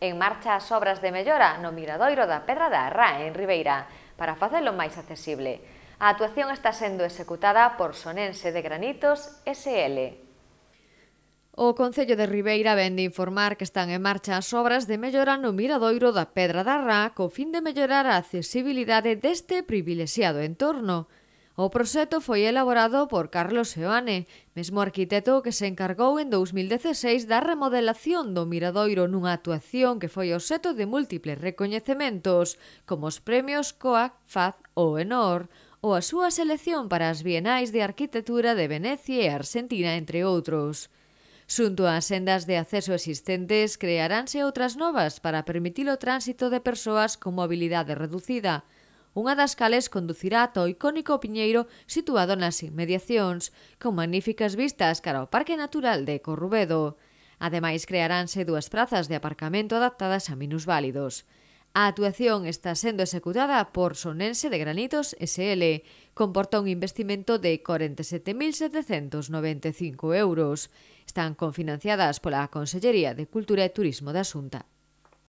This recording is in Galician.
En marcha as obras de mellora no Miradoiro da Pedra da Arrá, en Ribeira, para facelo máis accesible. A actuación está sendo executada por Sonense de Granitos SL. O Concello de Ribeira vende informar que están en marcha as obras de mellora no miradoiro da Pedra da Arra co fin de mellorar a accesibilidade deste privilexiado entorno. O proxecto foi elaborado por Carlos Seoane, mesmo arquitecto que se encargou en 2016 da remodelación do Miradoiro nunha actuación que foi obxeto de múltiples recoñecementos, como os premios COAC, FAZ ou ENOR, ou a súa selección para as Bienais de Arquitectura de Venecia e Argentina, entre outros. Xunto ás sendas de acceso existentes, crearánse outras novas para permitir o tránsito de persoas con mobilidade reducida, unha das cales conducirá ata o icónico piñeiro situado nas inmediacións, con magníficas vistas cara ao Parque Natural de Corrubedo. Ademais, crearánse dúas prazas de aparcamento adaptadas a minusválidos. A actuación está sendo executada por Sonense de Granitos SL, comporta un investimento de 47.795 euros. Están confinanciadas pola Consellería de Cultura e Turismo da Xunta.